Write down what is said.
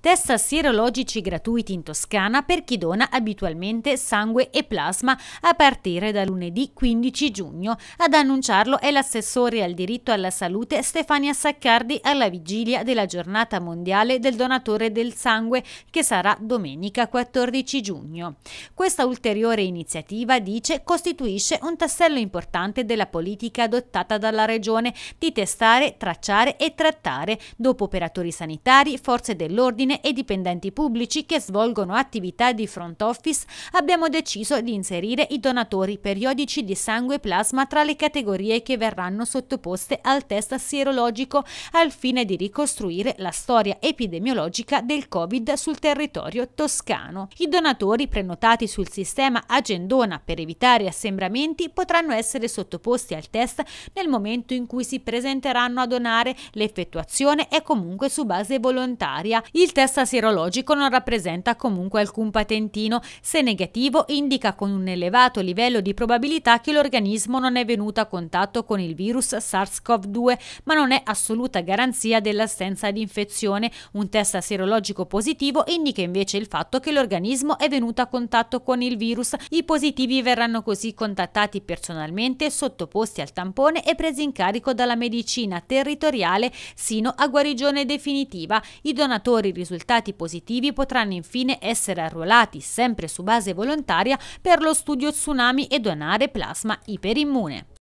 Test sierologici gratuiti in Toscana per chi dona abitualmente sangue e plasma a partire da lunedì 15 giugno. Ad annunciarlo è l'assessore al diritto alla salute Stefania Saccardi alla vigilia della giornata mondiale del donatore del sangue che sarà domenica 14 giugno. Questa ulteriore iniziativa, dice, costituisce un tassello importante della politica adottata dalla Regione di testare, tracciare e trattare dopo operatori sanitari, forze dell'ordine, fine e dipendenti pubblici che svolgono attività di front office, abbiamo deciso di inserire i donatori periodici di sangue e plasma tra le categorie che verranno sottoposte al test sierologico al fine di ricostruire la storia epidemiologica del Covid sul territorio toscano. I donatori prenotati sul sistema Agendona per evitare assembramenti potranno essere sottoposti al test nel momento in cui si presenteranno a donare, l'effettuazione è comunque su base volontaria. Il Testa sierologico non rappresenta comunque alcun patentino. Se negativo, indica con un elevato livello di probabilità che l'organismo non è venuto a contatto con il virus SARS-CoV-2, ma non è assoluta garanzia dell'assenza di infezione. Un test sierologico positivo indica invece il fatto che l'organismo è venuto a contatto con il virus. I positivi verranno così contattati personalmente, sottoposti al tampone e presi in carico dalla medicina territoriale sino a guarigione definitiva. I donatori risultati risultati positivi potranno infine essere arruolati, sempre su base volontaria, per lo studio tsunami e donare plasma iperimmune.